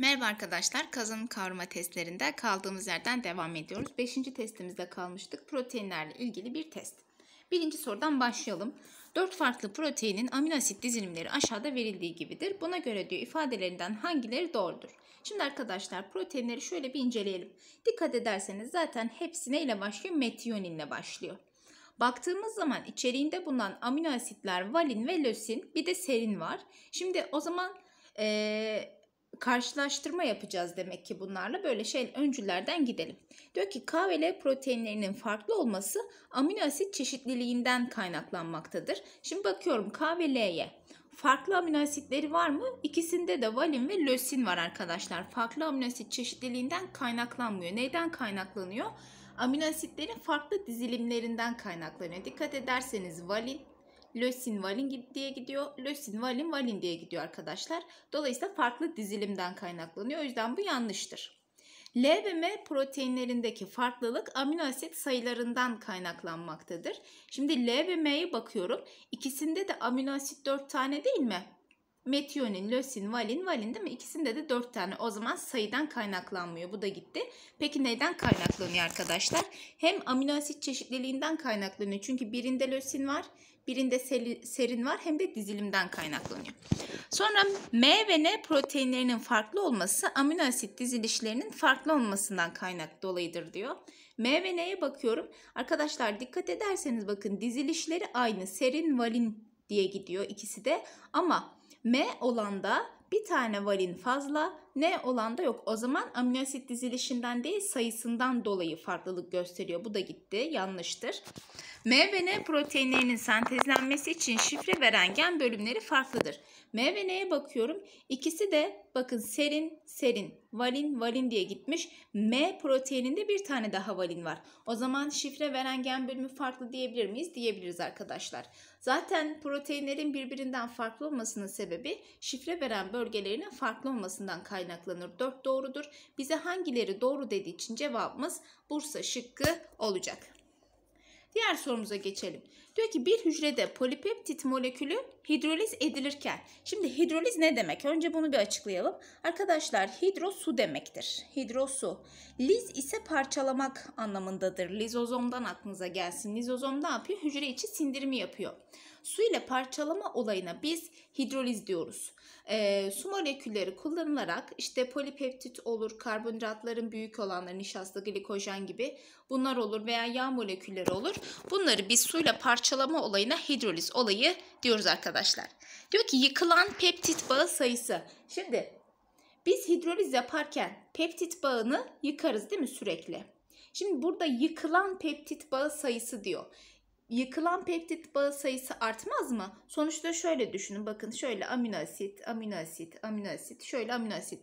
Merhaba arkadaşlar, kazanım kavrama testlerinde kaldığımız yerden devam ediyoruz. Beşinci testimizde kalmıştık. Proteinlerle ilgili bir test. Birinci sorudan başlayalım. Dört farklı proteinin amino asit dizilimleri aşağıda verildiği gibidir. Buna göre diyor ifadelerinden hangileri doğrudur? Şimdi arkadaşlar proteinleri şöyle bir inceleyelim. Dikkat ederseniz zaten hepsi neyle başlıyor? Metiyoninle başlıyor. Baktığımız zaman içeriğinde bulunan amino asitler valin ve lösin bir de serin var. Şimdi o zaman... Ee, karşılaştırma yapacağız demek ki bunlarla. Böyle şey öncülerden gidelim. Diyor ki KVL proteinlerinin farklı olması amino asit çeşitliliğinden kaynaklanmaktadır. Şimdi bakıyorum KVL'ye. Farklı amino asitleri var mı? İkisinde de valin ve lösin var arkadaşlar. Farklı amino asit çeşitliliğinden kaynaklanmıyor. Neyden kaynaklanıyor? Amino asitlerin farklı dizilimlerinden kaynaklanıyor. Dikkat ederseniz valin lösin valin diye gidiyor. Lösin valin valin diye gidiyor arkadaşlar. Dolayısıyla farklı dizilimden kaynaklanıyor. O yüzden bu yanlıştır. L ve M proteinlerindeki farklılık amino asit sayılarından kaynaklanmaktadır. Şimdi L ve M'ye bakıyorum. İkisinde de amino asit 4 tane değil mi? Metionin, lösin, valin, valin değil mi? İkisinde de 4 tane. O zaman sayıdan kaynaklanmıyor. Bu da gitti. Peki neden kaynaklanıyor arkadaşlar? Hem amino asit çeşitliliğinden kaynaklanıyor. Çünkü birinde lösin var, Birinde serin var hem de dizilimden kaynaklanıyor. Sonra M ve N proteinlerinin farklı olması amino asit dizilişlerinin farklı olmasından kaynak dolayıdır diyor. M ve N'ye bakıyorum. Arkadaşlar dikkat ederseniz bakın dizilişleri aynı. Serin, valin diye gidiyor ikisi de. Ama M olanda bir tane valin fazla, ne olan da yok. O zaman amino asit dizilişinden değil sayısından dolayı farklılık gösteriyor. Bu da gitti. Yanlıştır. M ve N proteinlerinin sentezlenmesi için şifre veren gen bölümleri farklıdır. M ve N'ye bakıyorum. İkisi de bakın serin, serin, valin, valin diye gitmiş. M proteininde bir tane daha valin var. O zaman şifre veren gen bölümü farklı diyebilir miyiz? Diyebiliriz arkadaşlar. Zaten proteinlerin birbirinden farklı olmasının sebebi şifre veren bölgelerinin farklı olmasından kaynaklanıyor kaynaklanır. 4 doğrudur. Bize hangileri doğru dediği için cevabımız Bursa şıkkı olacak. Diğer sorumuza geçelim. Diyor ki bir hücrede polipeptit molekülü hidroliz edilirken. Şimdi hidroliz ne demek? Önce bunu bir açıklayalım. Arkadaşlar hidro su demektir. Hidro su. Liz ise parçalamak anlamındadır. Lizozomdan aklınıza gelsin. Lizozom ne yapıyor? Hücre içi sindirimi yapıyor su ile parçalama olayına biz hidroliz diyoruz. E, su molekülleri kullanılarak işte polipeptit olur, karbonhidratların büyük olanları, nişasta, glikojen gibi bunlar olur veya yağ molekülleri olur. Bunları biz suyla parçalama olayına hidroliz olayı diyoruz arkadaşlar. Diyor ki yıkılan peptit bağı sayısı. Şimdi biz hidroliz yaparken peptit bağını yıkarız değil mi sürekli? Şimdi burada yıkılan peptit bağı sayısı diyor yıkılan peptit bağı sayısı artmaz mı? Sonuçta şöyle düşünün. Bakın şöyle amino asit, amino asit, amino asit, şöyle amino asit.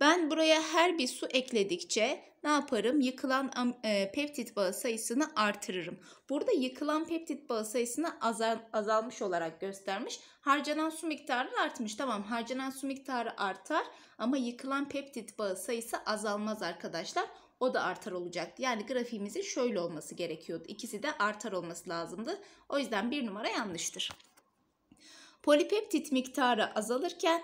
Ben buraya her bir su ekledikçe ne yaparım? Yıkılan e, peptit bağı sayısını artırırım. Burada yıkılan peptit bağı sayısını azal, azalmış olarak göstermiş. Harcanan su miktarı artmış. Tamam harcanan su miktarı artar ama yıkılan peptit bağı sayısı azalmaz arkadaşlar o da artar olacaktı. Yani grafiğimizin şöyle olması gerekiyordu. İkisi de artar olması lazımdı. O yüzden bir numara yanlıştır. Polipeptit miktarı azalırken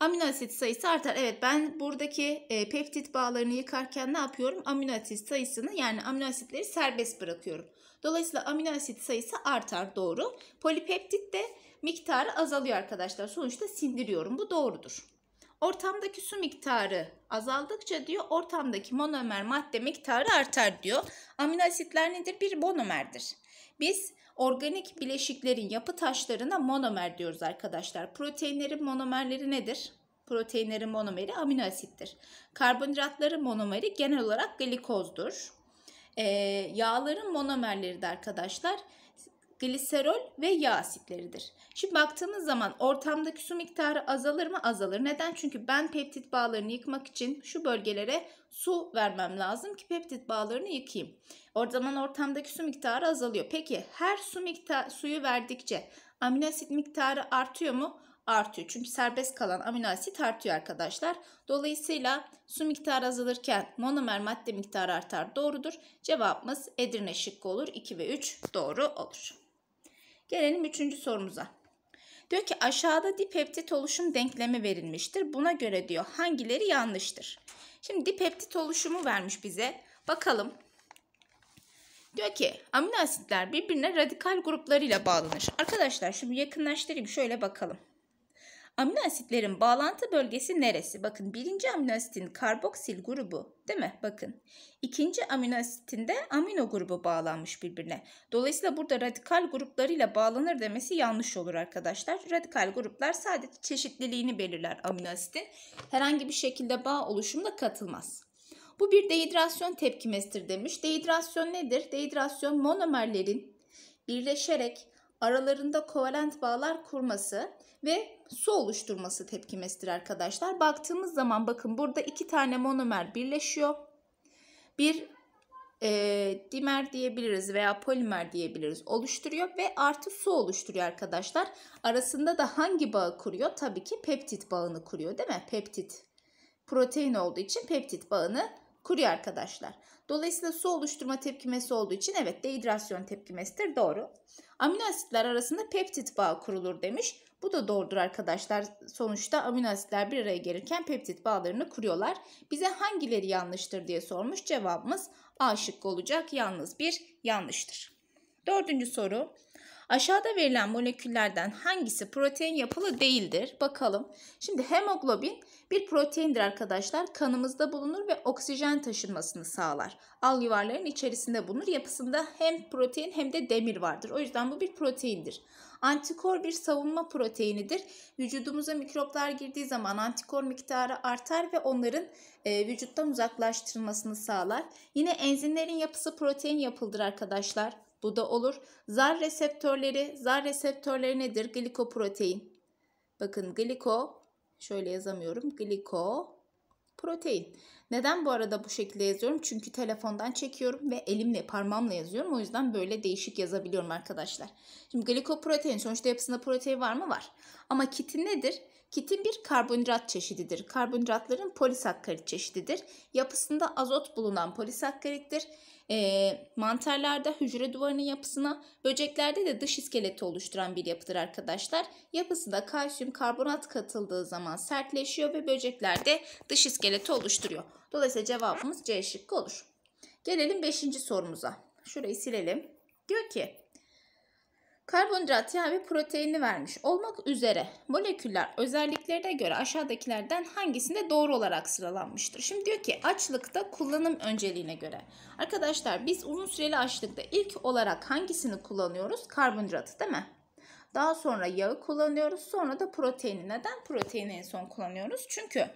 amino asit sayısı artar. Evet ben buradaki e, peptit bağlarını yıkarken ne yapıyorum? Amino asit sayısını yani amino asitleri serbest bırakıyorum. Dolayısıyla amino asit sayısı artar doğru. Polipeptit de miktarı azalıyor arkadaşlar. Sonuçta sindiriyorum. Bu doğrudur. Ortamdaki su miktarı azaldıkça diyor ortamdaki monomer madde miktarı artar diyor. Amino asitler nedir? Bir monomerdir. Biz organik bileşiklerin yapı taşlarına monomer diyoruz arkadaşlar. Proteinlerin monomerleri nedir? Proteinlerin monomeri amino asittir. Karbonhidratların monomeri genel olarak glikozdur. Ee, yağların monomerleri de arkadaşlar gliserol ve yağ asitleridir. Şimdi baktığımız zaman ortamdaki su miktarı azalır mı? Azalır. Neden? Çünkü ben peptit bağlarını yıkmak için şu bölgelere su vermem lazım ki peptit bağlarını yıkayayım. O zaman ortamdaki su miktarı azalıyor. Peki her su miktar suyu verdikçe amino asit miktarı artıyor mu? artıyor. Çünkü serbest kalan amino asit artıyor arkadaşlar. Dolayısıyla su miktarı azalırken monomer madde miktarı artar. Doğrudur. Cevabımız Edirne şıkkı olur. 2 ve 3 doğru olur. Gelelim üçüncü sorumuza. Diyor ki aşağıda dipeptit oluşum denklemi verilmiştir. Buna göre diyor hangileri yanlıştır? Şimdi dipeptit oluşumu vermiş bize. Bakalım. Diyor ki amino asitler birbirine radikal gruplarıyla bağlanır. Arkadaşlar şimdi yakınlaştırayım şöyle bakalım. Amino asitlerin bağlantı bölgesi neresi? Bakın birinci amino asitin karboksil grubu değil mi? Bakın. ikinci amino asitinde amino grubu bağlanmış birbirine. Dolayısıyla burada radikal gruplarıyla bağlanır demesi yanlış olur arkadaşlar. Radikal gruplar sadece çeşitliliğini belirler amino asitin. Herhangi bir şekilde bağ oluşumuna katılmaz. Bu bir dehidrasyon tepkimesidir demiş. Dehidrasyon nedir? Dehidrasyon monomerlerin birleşerek aralarında kovalent bağlar kurması ve su oluşturması tepkimesidir arkadaşlar. Baktığımız zaman bakın burada iki tane monomer birleşiyor. Bir e, dimer diyebiliriz veya polimer diyebiliriz oluşturuyor ve artı su oluşturuyor arkadaşlar. Arasında da hangi bağı kuruyor? Tabii ki peptit bağını kuruyor değil mi? Peptit protein olduğu için peptit bağını kuruyor arkadaşlar. Dolayısıyla su oluşturma tepkimesi olduğu için evet dehidrasyon tepkimesidir doğru. Amino asitler arasında peptit bağı kurulur demiş. Bu da doğrudur arkadaşlar. Sonuçta amino asitler bir araya gelirken peptit bağlarını kuruyorlar. Bize hangileri yanlıştır diye sormuş. Cevabımız A şıkkı olacak. Yalnız bir yanlıştır. Dördüncü soru. Aşağıda verilen moleküllerden hangisi protein yapılı değildir? Bakalım. Şimdi hemoglobin bir proteindir arkadaşlar. Kanımızda bulunur ve oksijen taşınmasını sağlar. Al yuvarların içerisinde bulunur. Yapısında hem protein hem de demir vardır. O yüzden bu bir proteindir. Antikor bir savunma proteinidir. Vücudumuza mikroplar girdiği zaman antikor miktarı artar ve onların e, vücuttan uzaklaştırılmasını sağlar. Yine enzimlerin yapısı protein yapıldır arkadaşlar. Bu da olur. Zar reseptörleri, zar reseptörleri nedir? Glikoprotein. Bakın gliko, şöyle yazamıyorum. Gliko protein. Neden bu arada bu şekilde yazıyorum? Çünkü telefondan çekiyorum ve elimle, parmağımla yazıyorum. O yüzden böyle değişik yazabiliyorum arkadaşlar. Şimdi glikoprotein sonuçta yapısında protein var mı? Var. Ama kitin nedir? Kitin bir karbonhidrat çeşididir. Karbonhidratların polisakkarit çeşididir. Yapısında azot bulunan polisakkarittir. E, mantarlarda hücre duvarının yapısına, böceklerde de dış iskeleti oluşturan bir yapıdır arkadaşlar. Yapısı da kalsiyum karbonat katıldığı zaman sertleşiyor ve böceklerde dış iskeleti oluşturuyor. Dolayısıyla cevabımız C şıkkı olur. Gelelim 5. sorumuza. Şurayı silelim. Diyor ki karbonhidrat yağ ve proteini vermiş olmak üzere moleküller özelliklerine göre aşağıdakilerden hangisinde doğru olarak sıralanmıştır? Şimdi diyor ki açlıkta kullanım önceliğine göre. Arkadaşlar biz uzun süreli açlıkta ilk olarak hangisini kullanıyoruz? Karbonhidratı değil mi? Daha sonra yağı kullanıyoruz. Sonra da proteini. Neden proteini en son kullanıyoruz? Çünkü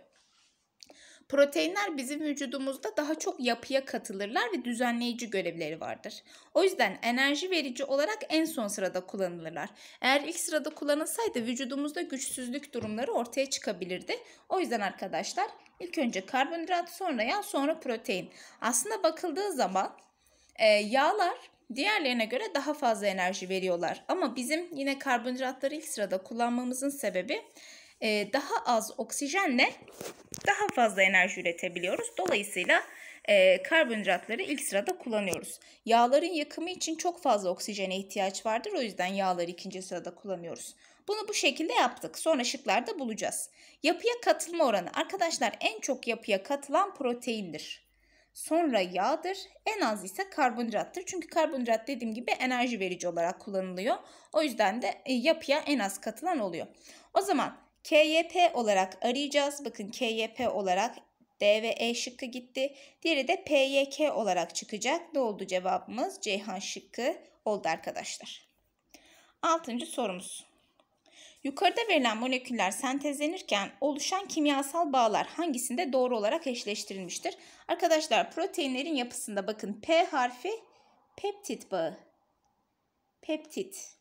Proteinler bizim vücudumuzda daha çok yapıya katılırlar ve düzenleyici görevleri vardır. O yüzden enerji verici olarak en son sırada kullanılırlar. Eğer ilk sırada kullanılsaydı vücudumuzda güçsüzlük durumları ortaya çıkabilirdi. O yüzden arkadaşlar ilk önce karbonhidrat sonra yağ sonra protein. Aslında bakıldığı zaman e, yağlar Diğerlerine göre daha fazla enerji veriyorlar. Ama bizim yine karbonhidratları ilk sırada kullanmamızın sebebi e, daha az oksijenle daha fazla enerji üretebiliyoruz. Dolayısıyla e, karbonhidratları ilk sırada kullanıyoruz. Yağların yakımı için çok fazla oksijene ihtiyaç vardır. O yüzden yağları ikinci sırada kullanıyoruz. Bunu bu şekilde yaptık. Sonra şıklarda bulacağız. Yapıya katılma oranı. Arkadaşlar en çok yapıya katılan proteindir. Sonra yağdır. En az ise karbonhidrattır. Çünkü karbonhidrat dediğim gibi enerji verici olarak kullanılıyor. O yüzden de e, yapıya en az katılan oluyor. O zaman KYP olarak arayacağız. Bakın KYP olarak D ve E şıkkı gitti. Diğeri de PYK olarak çıkacak. Ne oldu cevabımız? Ceyhan şıkkı oldu arkadaşlar. Altıncı sorumuz. Yukarıda verilen moleküller sentezlenirken oluşan kimyasal bağlar hangisinde doğru olarak eşleştirilmiştir? Arkadaşlar proteinlerin yapısında bakın P harfi peptit bağı. Peptit.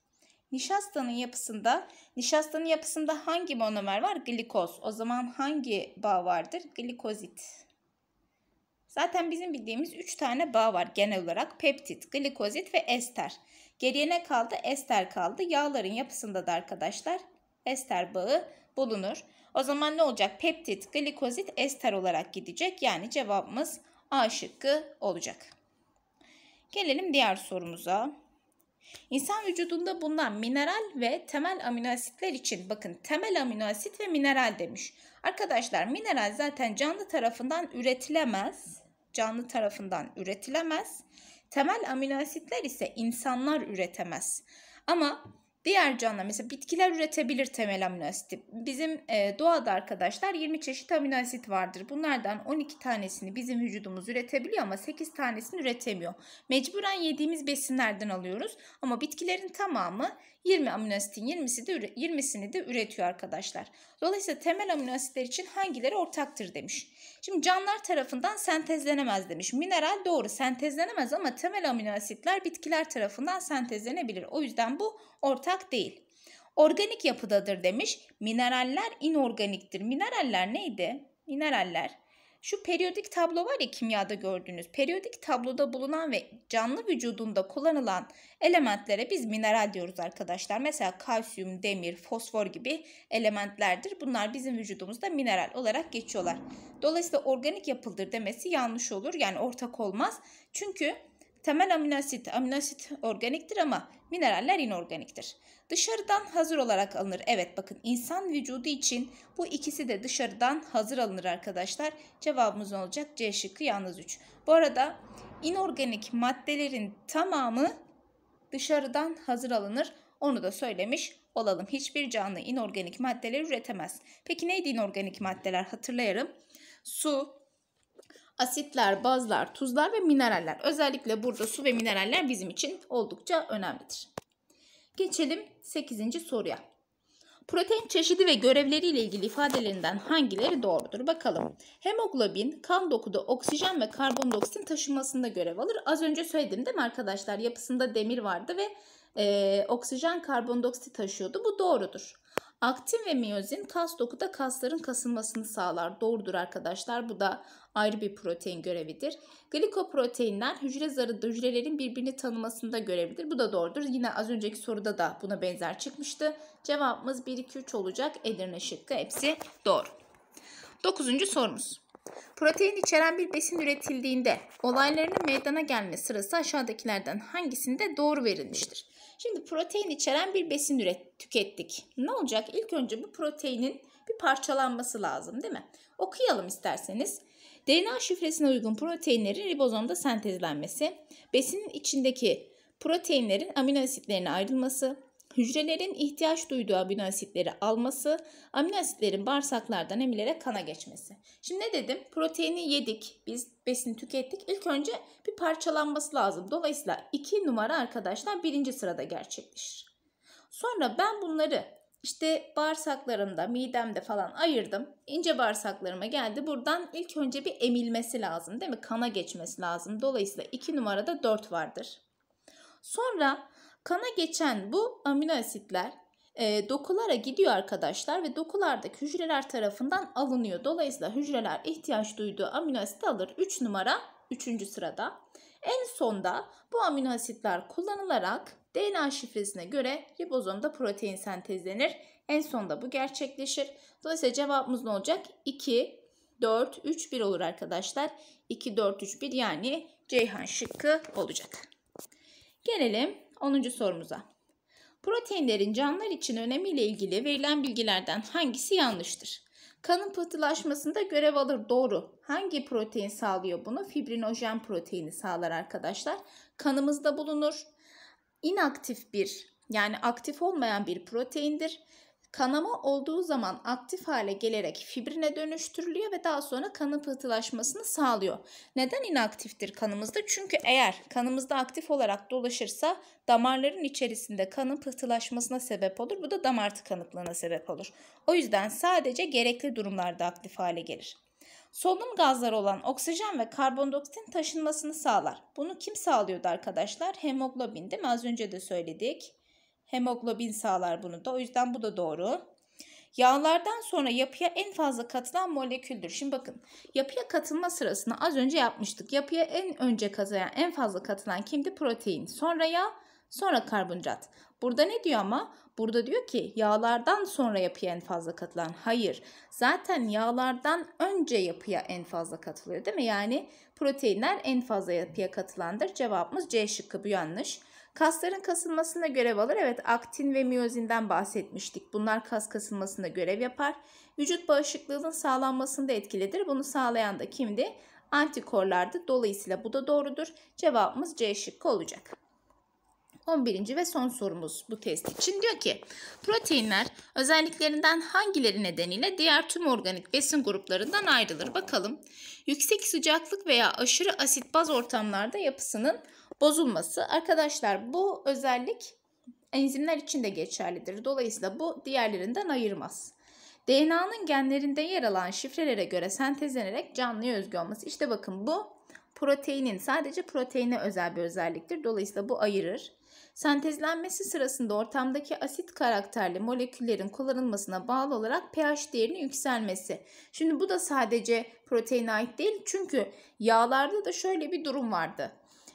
Nişastanın yapısında, nişastanın yapısında hangi monomer var? Glikoz. O zaman hangi bağ vardır? Glikozit. Zaten bizim bildiğimiz 3 tane bağ var genel olarak. Peptit, glikozit ve ester. Geriye ne kaldı? Ester kaldı. Yağların yapısında da arkadaşlar ester bağı bulunur. O zaman ne olacak? Peptit, glikozit, ester olarak gidecek. Yani cevabımız A şıkkı olacak. Gelelim diğer sorumuza. İnsan vücudunda bulunan mineral ve temel amino asitler için bakın temel amino asit ve mineral demiş. Arkadaşlar mineral zaten canlı tarafından üretilemez. Canlı tarafından üretilemez. Temel amino asitler ise insanlar üretemez. Ama Diğer canlı mesela bitkiler üretebilir temel amino asit. Bizim e, doğada arkadaşlar 20 çeşit amino asit vardır. Bunlardan 12 tanesini bizim vücudumuz üretebiliyor ama 8 tanesini üretemiyor. Mecburen yediğimiz besinlerden alıyoruz ama bitkilerin tamamı 20 amino asitin 20'si de 20'sini de üretiyor arkadaşlar. Dolayısıyla temel amino asitler için hangileri ortaktır demiş. Şimdi canlılar tarafından sentezlenemez demiş. Mineral doğru sentezlenemez ama temel amino asitler bitkiler tarafından sentezlenebilir. O yüzden bu ortak değil. Organik yapıdadır demiş. Mineraller inorganiktir. Mineraller neydi? Mineraller şu periyodik tablo var ya kimyada gördüğünüz. Periyodik tabloda bulunan ve canlı vücudunda kullanılan elementlere biz mineral diyoruz arkadaşlar. Mesela kalsiyum, demir, fosfor gibi elementlerdir. Bunlar bizim vücudumuzda mineral olarak geçiyorlar. Dolayısıyla organik yapıldır demesi yanlış olur. Yani ortak olmaz. Çünkü Temel aminoasit, aminoasit organiktir ama mineraller inorganiktir. Dışarıdan hazır olarak alınır. Evet bakın insan vücudu için bu ikisi de dışarıdan hazır alınır arkadaşlar. Cevabımız olacak C şıkkı yalnız 3. Bu arada inorganik maddelerin tamamı dışarıdan hazır alınır. Onu da söylemiş olalım. Hiçbir canlı inorganik maddeleri üretemez. Peki neydi inorganik maddeler hatırlayalım. Su, asitler, bazlar, tuzlar ve mineraller. Özellikle burada su ve mineraller bizim için oldukça önemlidir. Geçelim 8. soruya. Protein çeşidi ve görevleriyle ilgili ifadelerinden hangileri doğrudur? Bakalım. Hemoglobin kan dokuda oksijen ve karbondioksit taşınmasında görev alır. Az önce söyledim değil mi arkadaşlar? Yapısında demir vardı ve e, oksijen karbondioksit taşıyordu. Bu doğrudur. Aktin ve miyozin kas dokuda kasların kasılmasını sağlar. Doğrudur arkadaşlar. Bu da ayrı bir protein görevidir. Glikoproteinler hücre zarı hücrelerin birbirini tanımasında görevlidir. Bu da doğrudur. Yine az önceki soruda da buna benzer çıkmıştı. Cevabımız 1 2 3 olacak. Edirne şıkkı hepsi doğru. 9. sorumuz. Protein içeren bir besin üretildiğinde olaylarının meydana gelme sırası aşağıdakilerden hangisinde doğru verilmiştir? Şimdi protein içeren bir besin üret, tükettik. Ne olacak? İlk önce bu proteinin bir parçalanması lazım değil mi? Okuyalım isterseniz. DNA şifresine uygun proteinlerin ribozomda sentezlenmesi, besinin içindeki proteinlerin amino asitlerine ayrılması, Hücrelerin ihtiyaç duyduğu amino asitleri alması, amino asitlerin bağırsaklardan emilerek kana geçmesi. Şimdi ne dedim? Proteini yedik, biz besini tükettik. İlk önce bir parçalanması lazım. Dolayısıyla iki numara arkadaşlar birinci sırada gerçekleşir. Sonra ben bunları işte bağırsaklarımda, midemde falan ayırdım. İnce bağırsaklarıma geldi. Buradan ilk önce bir emilmesi lazım değil mi? Kana geçmesi lazım. Dolayısıyla 2 numarada dört vardır. Sonra Kana geçen bu amino asitler e, dokulara gidiyor arkadaşlar ve dokulardaki hücreler tarafından alınıyor. Dolayısıyla hücreler ihtiyaç duyduğu amino asit alır. 3 numara 3. sırada. En sonda bu amino asitler kullanılarak DNA şifresine göre ribozomda protein sentezlenir. En sonda bu gerçekleşir. Dolayısıyla cevabımız ne olacak? 2, 4, 3, 1 olur arkadaşlar. 2, 4, 3, 1 yani Ceyhan şıkkı olacak. Gelelim 10. sorumuza. Proteinlerin canlılar için önemiyle ilgili verilen bilgilerden hangisi yanlıştır? Kanın pıhtılaşmasında görev alır doğru. Hangi protein sağlıyor bunu? Fibrinojen proteini sağlar arkadaşlar. Kanımızda bulunur. İnaktif bir yani aktif olmayan bir proteindir Kanama olduğu zaman aktif hale gelerek fibrine dönüştürülüyor ve daha sonra kanın pıhtılaşmasını sağlıyor. Neden inaktiftir kanımızda? Çünkü eğer kanımızda aktif olarak dolaşırsa damarların içerisinde kanın pıhtılaşmasına sebep olur. Bu da damar tıkanıklığına sebep olur. O yüzden sadece gerekli durumlarda aktif hale gelir. Solunum gazları olan oksijen ve karbondioksitin taşınmasını sağlar. Bunu kim sağlıyordu arkadaşlar? Hemoglobin değil mi? Az önce de söyledik. Hemoglobin sağlar bunu da. O yüzden bu da doğru. Yağlardan sonra yapıya en fazla katılan moleküldür. Şimdi bakın yapıya katılma sırasını az önce yapmıştık. Yapıya en önce katılan en fazla katılan kimdi? Protein. Sonra yağ, sonra karbonhidrat. Burada ne diyor ama? Burada diyor ki yağlardan sonra yapıya en fazla katılan. Hayır. Zaten yağlardan önce yapıya en fazla katılıyor değil mi? Yani proteinler en fazla yapıya katılandır. Cevabımız C şıkkı bu yanlış. Kasların kasılmasına görev alır. Evet aktin ve miyozinden bahsetmiştik. Bunlar kas kasılmasında görev yapar. Vücut bağışıklığının sağlanmasında etkilidir. Bunu sağlayan da kimdi? Antikorlardı. Dolayısıyla bu da doğrudur. Cevabımız C şıkkı olacak. 11. ve son sorumuz bu test için diyor ki proteinler özelliklerinden hangileri nedeniyle diğer tüm organik besin gruplarından ayrılır? Bakalım yüksek sıcaklık veya aşırı asit baz ortamlarda yapısının bozulması. Arkadaşlar bu özellik enzimler için de geçerlidir. Dolayısıyla bu diğerlerinden ayırmaz. DNA'nın genlerinde yer alan şifrelere göre sentezlenerek canlı özgü olması. İşte bakın bu proteinin sadece proteine özel bir özelliktir. Dolayısıyla bu ayırır. Sentezlenmesi sırasında ortamdaki asit karakterli moleküllerin kullanılmasına bağlı olarak pH değerinin yükselmesi. Şimdi bu da sadece proteine ait değil çünkü yağlarda da şöyle bir durum vardı.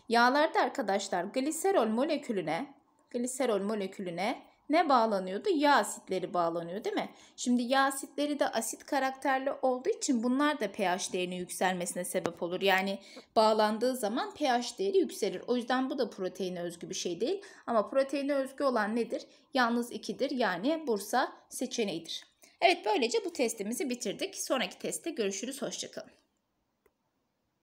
Yağlarda arkadaşlar gliserol molekülüne gliserol molekülüne ne bağlanıyordu? Yağ asitleri bağlanıyor değil mi? Şimdi yağ asitleri de asit karakterli olduğu için bunlar da pH değerinin yükselmesine sebep olur. Yani bağlandığı zaman pH değeri yükselir. O yüzden bu da proteine özgü bir şey değil. Ama proteine özgü olan nedir? Yalnız 2'dir yani Bursa seçeneğidir. Evet böylece bu testimizi bitirdik. Sonraki testte görüşürüz. Hoşçakalın.